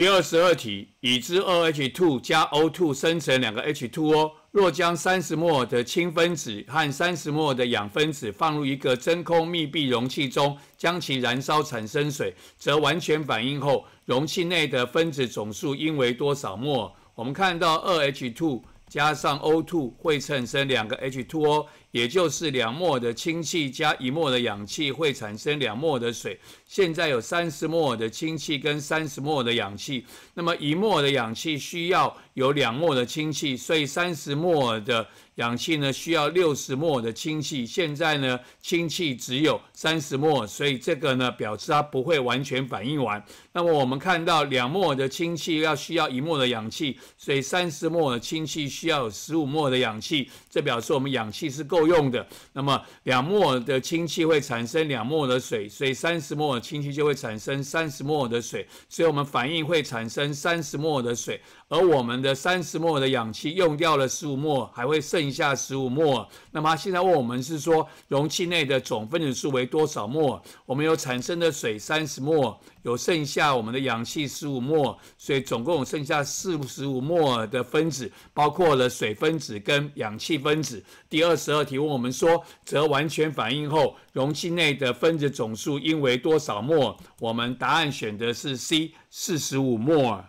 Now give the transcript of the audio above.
第二十二题，已知二 h two 加 o two 生成两个 h w o 若将三十摩尔的氢分子和三十摩尔的氧分子放入一个真空密闭容器中，将其燃烧产生水，则完全反应后，容器内的分子总数应为多少摩？我们看到二 h two 加上 o two 会产生两个 h two o 也就是两摩尔的氢气加一摩尔的氧气会产生两摩尔的水。现在有三十摩尔的氢气跟三十摩尔的氧气，那么一摩尔的氧气需要有两摩的氢气，所以三十摩尔的氧气呢需要六十摩尔的氢气。现在呢氢气只有三十摩，所以这个呢表示它不会完全反应完。那么我们看到两摩尔的氢气要需要一摩尔的氧气，所以三十摩尔氢气需要十五摩尔的氧气，这表示我们氧气是够。用的，那么两摩尔的氢气会产生两摩尔的水，所以三十摩尔氢气就会产生三十摩尔的水，所以我们反应会产生三十摩尔的水，而我们的三十摩尔的氧气用掉了十五摩尔，还会剩下十五摩尔。那么现在问我们是说，容器内的总分子数为多少摩尔？我们有产生的水三十摩尔。有剩下我们的氧气十五摩，所以总共剩下四十五摩尔的分子，包括了水分子跟氧气分子。第二十二题问我们说，则完全反应后，容器内的分子总数应为多少摩？我们答案选的是 C，四十五摩尔。